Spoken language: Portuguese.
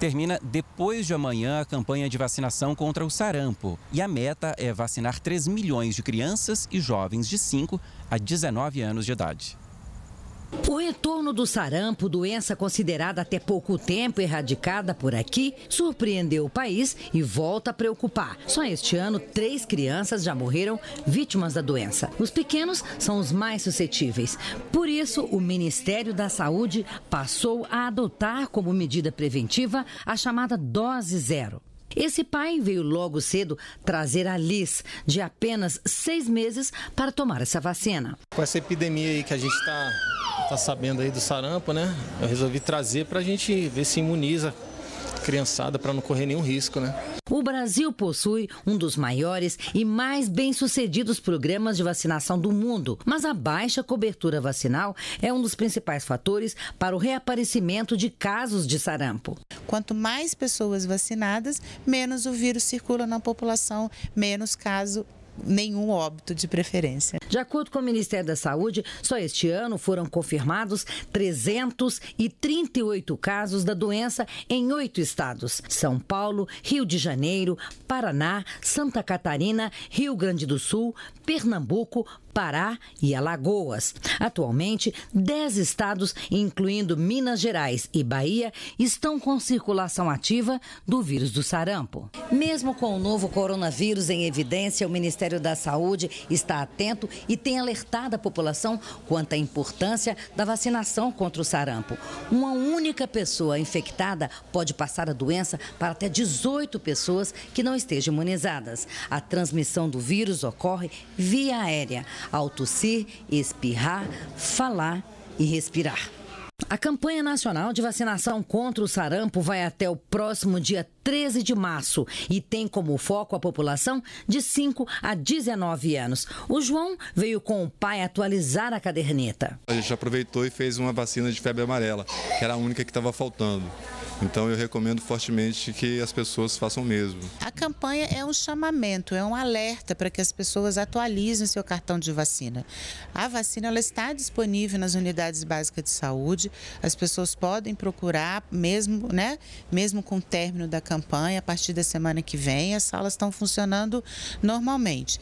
Termina depois de amanhã a campanha de vacinação contra o sarampo. E a meta é vacinar 3 milhões de crianças e jovens de 5 a 19 anos de idade. O retorno do sarampo, doença considerada até pouco tempo erradicada por aqui, surpreendeu o país e volta a preocupar. Só este ano, três crianças já morreram vítimas da doença. Os pequenos são os mais suscetíveis. Por isso, o Ministério da Saúde passou a adotar como medida preventiva a chamada dose zero. Esse pai veio logo cedo trazer a Liz, de apenas seis meses, para tomar essa vacina. Com essa epidemia aí que a gente está está sabendo aí do sarampo, né? Eu resolvi trazer para a gente ver se imuniza a criançada para não correr nenhum risco, né? O Brasil possui um dos maiores e mais bem-sucedidos programas de vacinação do mundo, mas a baixa cobertura vacinal é um dos principais fatores para o reaparecimento de casos de sarampo. Quanto mais pessoas vacinadas, menos o vírus circula na população, menos caso nenhum óbito de preferência. De acordo com o Ministério da Saúde, só este ano foram confirmados 338 casos da doença em oito estados: São Paulo, Rio de Janeiro, Paraná, Santa Catarina, Rio Grande do Sul, Pernambuco, Pará e Alagoas. Atualmente, 10 estados, incluindo Minas Gerais e Bahia, estão com circulação ativa do vírus do sarampo. Mesmo com o novo coronavírus em evidência, o Ministério da Saúde está atento e tem alertado a população quanto à importância da vacinação contra o sarampo. Uma única pessoa infectada pode passar a doença para até 18 pessoas que não estejam imunizadas. A transmissão do vírus ocorre via aérea, ao tossir, espirrar, falar e respirar. A campanha nacional de vacinação contra o sarampo vai até o próximo dia 13 de março e tem como foco a população de 5 a 19 anos. O João veio com o pai atualizar a caderneta. A gente aproveitou e fez uma vacina de febre amarela, que era a única que estava faltando. Então eu recomendo fortemente que as pessoas façam o mesmo. A campanha é um chamamento, é um alerta para que as pessoas atualizem seu cartão de vacina. A vacina ela está disponível nas unidades básicas de saúde, as pessoas podem procurar mesmo, né, mesmo com o término da campanha, a partir da semana que vem, as salas estão funcionando normalmente.